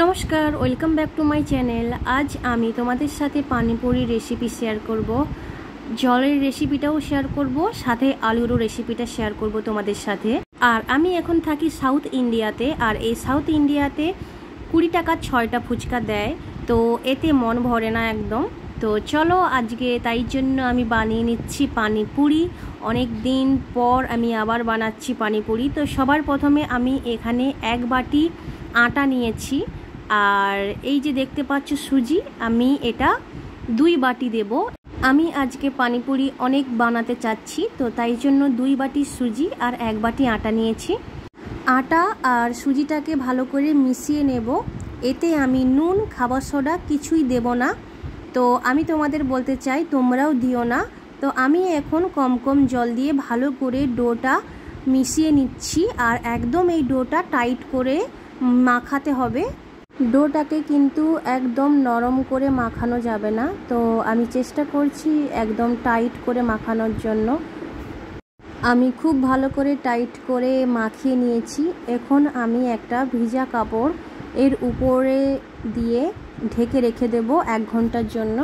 নমস্কার welcome back to my channel আজ আমি তোমাদের সাথে পানিপুরি রেসিপি শেয়ার করব জলের রেসিপিটাও শেয়ার করব সাথে আলুরও রেসিপিটা শেয়ার করব তোমাদের সাথে আর আমি এখন থাকি সাউথ ইন্ডিয়াতে আর এই সাউথ ইন্ডিয়াতে কুড়ি টাকা ছয়টা ফুচকা দেয় তো এতে মন ভরে না একদম তো চলো আজকে তাই জন্য আমি বানিয়ে নিচ্ছি পানিপুরি অনেক দিন পর আমি আবার বানাচ্ছি পানিপুরি তো সবার প্রথমে আমি এখানে এক বাটি আটা নিয়েছি আর এই যে দেখতে পাচ্ছ সুজি আমি এটা দুই বাটি দেব আমি আজকে পানিপুরি অনেক বানাতে চাচ্ছি তো তাই জন্য দুই বাটি সুজি আর এক বাটি আটা নিয়েছি আটা আর সুজিটাকে ভালো করে মিশিয়ে নেব এতে আমি নুন খাবার সোডা কিছুই দেব না তো আমি তোমাদের বলতে চাই তোমরাও দিও না তো আমি এখন কম কম জল দিয়ে ভালো করে ডোটা মিশিয়ে নিচ্ছি আর একদম এই ডোটা টাইট করে মাখাতে হবে ডোটাকে কিন্তু একদম নরম করে মাখানো যাবে না তো আমি চেষ্টা করছি একদম টাইট করে মাখানোর জন্য আমি খুব ভালো করে টাইট করে মাখিয়ে নিয়েছি এখন আমি একটা ভিজা কাপড় এর উপরে দিয়ে ঢেকে রেখে দেব এক ঘন্টার জন্য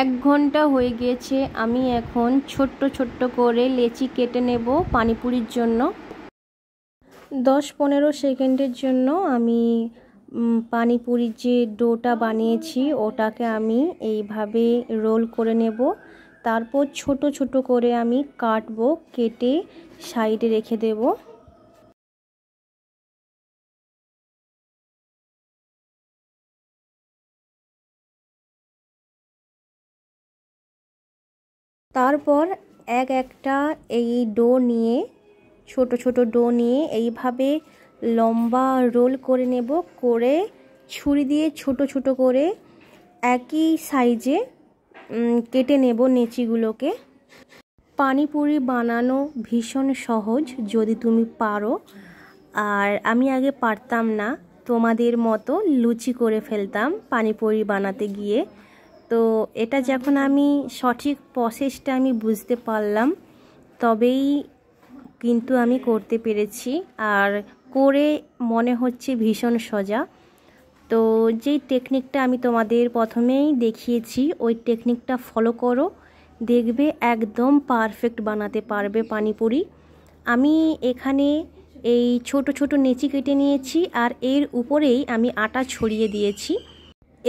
এক ঘন্টা হয়ে গিয়েছে আমি এখন ছোট্ট ছোট্ট করে লেচি কেটে নেব পানিপুরির জন্য দশ পনেরো সেকেন্ডের জন্য আমি পানিপুরির যে ডোটা বানিয়েছি ওটাকে আমি এইভাবে রোল করে নেব তারপর ছোট ছোট করে আমি কাটবো কেটে সাইডে রেখে দেব তারপর এক একটা এই ডো নিয়ে ছোট ছোট ডো নিয়ে এইভাবে লম্বা রোল করে নেব করে ছুরি দিয়ে ছোট ছোট করে একই সাইজে কেটে নেব নেচিগুলোকে পানিপুরি বানানো ভীষণ সহজ যদি তুমি পারো আর আমি আগে পারতাম না তোমাদের মতো লুচি করে ফেলতাম পানিপুরি বানাতে গিয়ে তো এটা যখন আমি সঠিক প্রসেসটা আমি বুঝতে পারলাম তবেই কিন্তু আমি করতে পেরেছি আর করে মনে হচ্ছে ভীষণ সোজা তো যেই টেকনিকটা আমি তোমাদের প্রথমেই দেখিয়েছি ওই টেকনিকটা ফলো করো দেখবে একদম পারফেক্ট বানাতে পারবে পানিপুরি আমি এখানে এই ছোট ছোট নেচি কেটে নিয়েছি আর এর উপরেই আমি আটা ছড়িয়ে দিয়েছি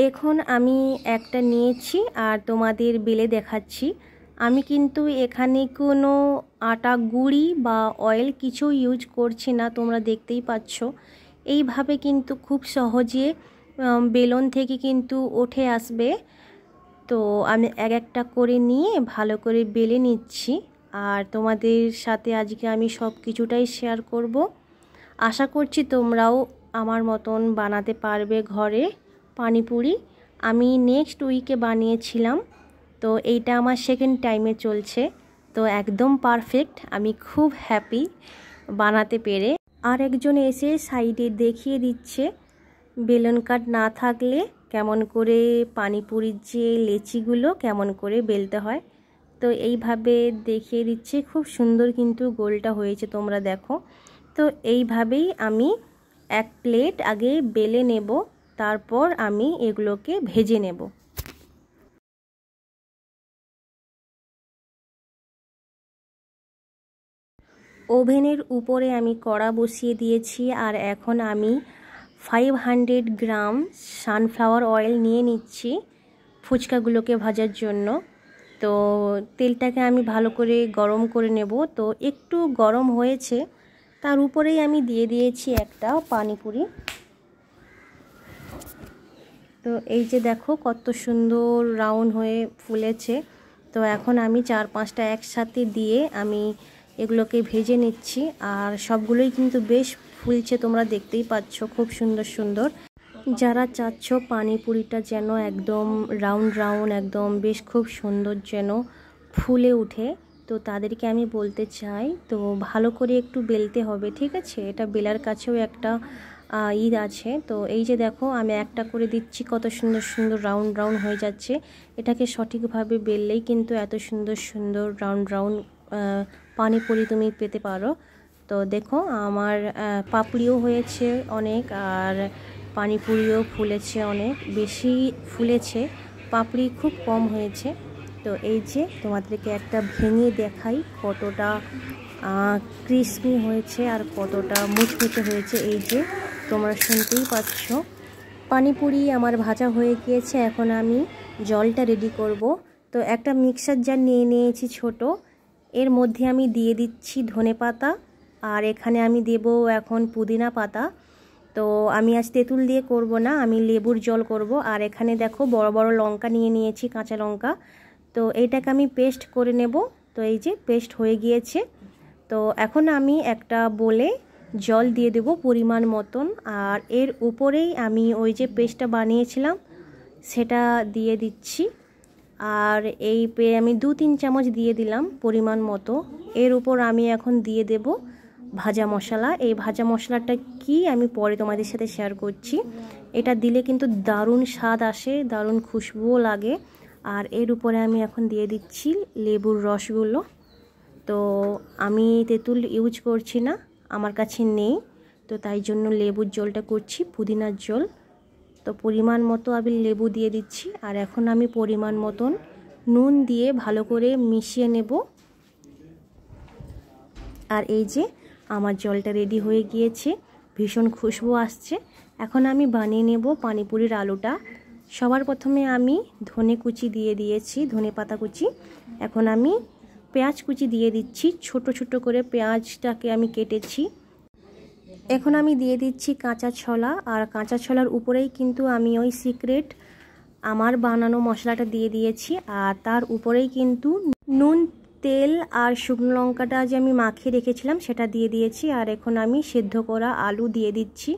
এখন আমি একটা নিয়েছি আর তোমাদের বেলে দেখাচ্ছি আমি কিন্তু এখানে কোনো আটা গুঁড়ি বা অয়েল কিছু ইউজ করছি না তোমরা দেখতেই পাচ্ছ এইভাবে কিন্তু খুব সহজে বেলন থেকে কিন্তু উঠে আসবে তো আমি এক একটা করে নিয়ে ভালো করে বেলে নিচ্ছি আর তোমাদের সাথে আজকে আমি সব কিছুটাই শেয়ার করব আশা করছি তোমরাও আমার মতন বানাতে পারবে ঘরে পানিপুরি আমি নেক্সট উইকে বানিয়েছিলাম তো এইটা আমার সেকেন্ড টাইমে চলছে তো একদম পারফেক্ট আমি খুব হ্যাপি বানাতে পেরে আর একজন এসে সাইডে দেখিয়ে দিচ্ছে বেলুন কাট না থাকলে কেমন করে পানিপুরির যে লেচিগুলো কেমন করে বেলতে হয় তো এইভাবে দেখিয়ে দিচ্ছে খুব সুন্দর কিন্তু গোলটা হয়েছে তোমরা দেখো তো এইভাবেই আমি এক প্লেট আগে বেলে নেব তারপর আমি এগুলোকে ভেজে নেব ওভেনের উপরে আমি কড়া বসিয়ে দিয়েছি আর এখন আমি five hundred gram sunflower oil নিয়ে নিচ্ছি ফুচকাগুলোকে ভাজার জন্য তো তেলটাকে আমি ভালো করে গরম করে নেব তো একটু গরম হয়েছে তার উপরেই আমি দিয়ে দিয়েছি একটা পানিপুরি তো এই যে দেখো কত সুন্দর রাউন্ড হয়ে ফুলেছে তো এখন আমি চার পাঁচটা একসাথে দিয়ে আমি এগুলোকে ভেজে নিচ্ছি আর সবগুলোই কিন্তু বেশ ফুলছে তোমরা দেখতেই পাচ্ছ খুব সুন্দর সুন্দর যারা চাচ্ছ পানিপুরিটা যেন একদম রাউন্ড রাউন্ড একদম বেশ খুব সুন্দর যেন ফুলে উঠে তো তাদেরকে আমি বলতে চাই তো ভালো করে একটু বেলতে হবে ঠিক আছে এটা বেলার কাছেও একটা ঈদ আছে তো এই যে দেখো আমি একটা করে দিচ্ছি কত সুন্দর সুন্দর রাউন্ড রাউন্ড হয়ে যাচ্ছে এটাকে সঠিকভাবে বেললেই কিন্তু এত সুন্দর সুন্দর রাউন্ড রাউন্ড পানিপুরি তুমি পেতে পারো তো দেখো আমার পাপড়িও হয়েছে অনেক আর পানিপুরিও ফুলেছে অনেক বেশি ফুলেছে পাপড়ি খুব কম হয়েছে তো এই যে তোমাদেরকে একটা ভেঙে দেখাই কতটা ক্রিসমি হয়েছে আর কতটা মুচমুচে হয়েছে এই যে তোমরা শুনতেই পাচ্ছ পানিপুরি আমার ভাজা হয়ে গিয়েছে এখন আমি জলটা রেডি করব তো একটা মিক্সার জার নিয়ে নিয়েছি ছোটো এর মধ্যে আমি দিয়ে দিচ্ছি ধনে পাতা আর এখানে আমি দেব এখন পুদিনা পাতা তো আমি আজ তেঁতুল দিয়ে করব না আমি লেবুর জল করব আর এখানে দেখো বড় বড় লঙ্কা নিয়ে নিয়েছি কাঁচা লঙ্কা তো এইটাকে আমি পেস্ট করে নেব তো এই যে পেস্ট হয়ে গিয়েছে তো এখন আমি একটা বলে জল দিয়ে দেব পরিমাণ মতন আর এর উপরেই আমি ওই যে পেস্টটা বানিয়েছিলাম সেটা দিয়ে দিচ্ছি আর এই পেয়ে আমি দু তিন চামচ দিয়ে দিলাম পরিমাণ মতো এর উপর আমি এখন দিয়ে দেব ভাজা মশলা এই ভাজা মশলাটা কি আমি পরে তোমাদের সাথে শেয়ার করছি এটা দিলে কিন্তু দারুণ স্বাদ আসে দারুণ খুশবুও লাগে আর এর উপরে আমি এখন দিয়ে দিচ্ছি লেবুর রসগুলো তো আমি তেঁতুল ইউজ করছি না আমার কাছে নেই তো তাই জন্য লেবুর জলটা করছি পুদিনার জল তো পরিমাণ মতো আমি লেবু দিয়ে দিচ্ছি আর এখন আমি পরিমাণ মতন নুন দিয়ে ভালো করে মিশিয়ে নেব আর এই যে আমার জলটা রেডি হয়ে গিয়েছে ভীষণ খুশবু আসছে এখন আমি বানিয়ে নেব পানিপুরির আলুটা সবার প্রথমে আমি ধনে কুচি দিয়ে দিয়েছি ধনে পাতা কুচি এখন আমি পেঁয়াজ কুচি দিয়ে দিচ্ছি ছোট ছোট করে পেঁয়াজটাকে আমি কেটেছি এখন আমি দিয়ে দিচ্ছি কাঁচা ছলা আর কাঁচা ছলার উপরেই কিন্তু আমি ওই সিক্রেট আমার বানানো মশলাটা দিয়ে দিয়েছি আর তার উপরেই কিন্তু নুন তেল আর শুকনো লঙ্কাটা যে আমি মাখিয়ে রেখেছিলাম সেটা দিয়ে দিয়েছি আর এখন আমি সেদ্ধ করা আলু দিয়ে দিচ্ছি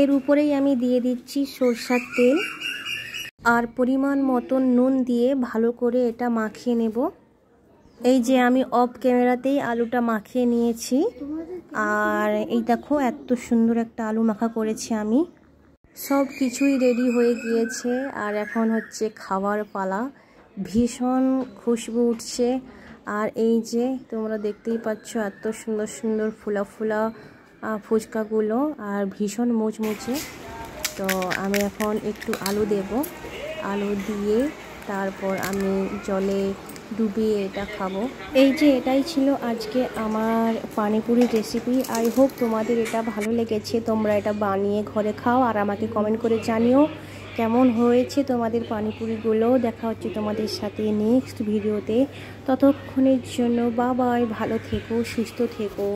এর উপরেই আমি দিয়ে দিচ্ছি সরষার তেল আর পরিমাণ মতন নুন দিয়ে ভালো করে এটা মাখিয়ে নেব এই যে আমি অফ ক্যামেরাতেই আলুটা মাখিয়ে নিয়েছি আর এই দেখো এত সুন্দর একটা আলু মাখা করেছি আমি সব কিছুই রেডি হয়ে গিয়েছে আর এখন হচ্ছে খাবার পালা ভীষণ খুশবু উঠছে আর এই যে তোমরা দেখতেই পাচ্ছ এত সুন্দর সুন্দর ফুলা ফুলা ফুচকাগুলো আর ভীষণ মুচমুচে তো আমি এখন একটু আলু দেব আলু দিয়ে তারপর আমি জলে ডুবিয়ে এটা খাবো এই যে এটাই ছিল আজকে আমার পানিপুরির রেসিপি আই হোপ তোমাদের এটা ভালো লেগেছে তোমরা এটা বানিয়ে ঘরে খাও আর আমাকে কমেন্ট করে জানিও কেমন হয়েছে তোমাদের পানিপুরিগুলো দেখা হচ্ছে তোমাদের সাথে নেক্সট ভিডিওতে ততক্ষণের জন্য বাবাই ভালো থেকো সুস্থ থেকো